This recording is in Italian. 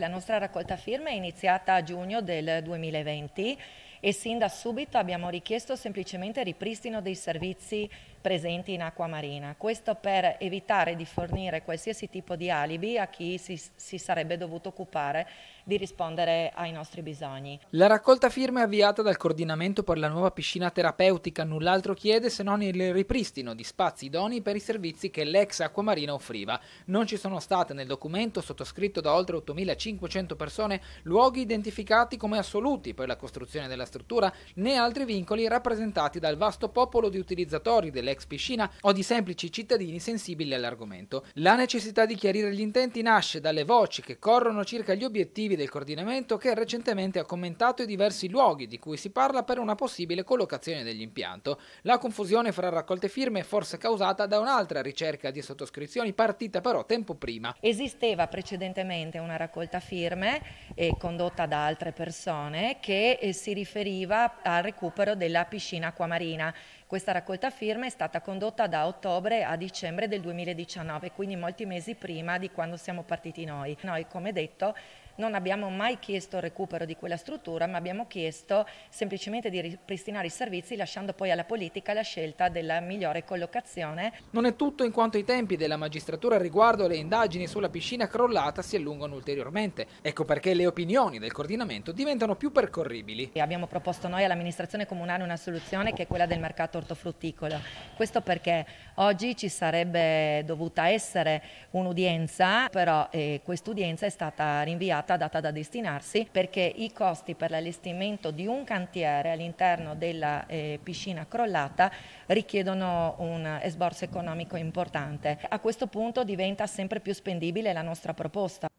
La nostra raccolta firme è iniziata a giugno del 2020 e sin da subito abbiamo richiesto semplicemente il ripristino dei servizi presenti in acqua marina. Questo per evitare di fornire qualsiasi tipo di alibi a chi si, si sarebbe dovuto occupare di rispondere ai nostri bisogni. La raccolta firme avviata dal coordinamento per la nuova piscina terapeutica null'altro chiede se non il ripristino di spazi idoni per i servizi che l'ex acquamarina offriva. Non ci sono state nel documento sottoscritto da oltre 8.500 persone luoghi identificati come assoluti per la costruzione della struttura, né altri vincoli rappresentati dal vasto popolo di utilizzatori dell'ex piscina o di semplici cittadini sensibili all'argomento. La necessità di chiarire gli intenti nasce dalle voci che corrono circa gli obiettivi del coordinamento che recentemente ha commentato i diversi luoghi di cui si parla per una possibile collocazione dell'impianto. La confusione fra raccolte firme è forse causata da un'altra ricerca di sottoscrizioni partita però tempo prima. Esisteva precedentemente una raccolta firme eh, condotta da altre persone che eh, si riferiva riferiva al recupero della piscina acquamarina. Questa raccolta firme è stata condotta da ottobre a dicembre del 2019, quindi molti mesi prima di quando siamo partiti noi. Noi, come detto, non abbiamo mai chiesto il recupero di quella struttura, ma abbiamo chiesto semplicemente di ripristinare i servizi lasciando poi alla politica la scelta della migliore collocazione. Non è tutto in quanto i tempi della magistratura riguardo le indagini sulla piscina crollata si allungano ulteriormente. Ecco perché le opinioni del coordinamento diventano più percorribili. E abbiamo proposto noi all'amministrazione comunale una soluzione che è quella del mercato ortofrutticolo. Questo perché oggi ci sarebbe dovuta essere un'udienza, però eh, quest'udienza è stata rinviata corretta, data da destinarsi, perché i costi per l'allestimento di un cantiere all'interno della eh, piscina crollata richiedono un esborso economico importante. A questo punto diventa sempre più spendibile la nostra proposta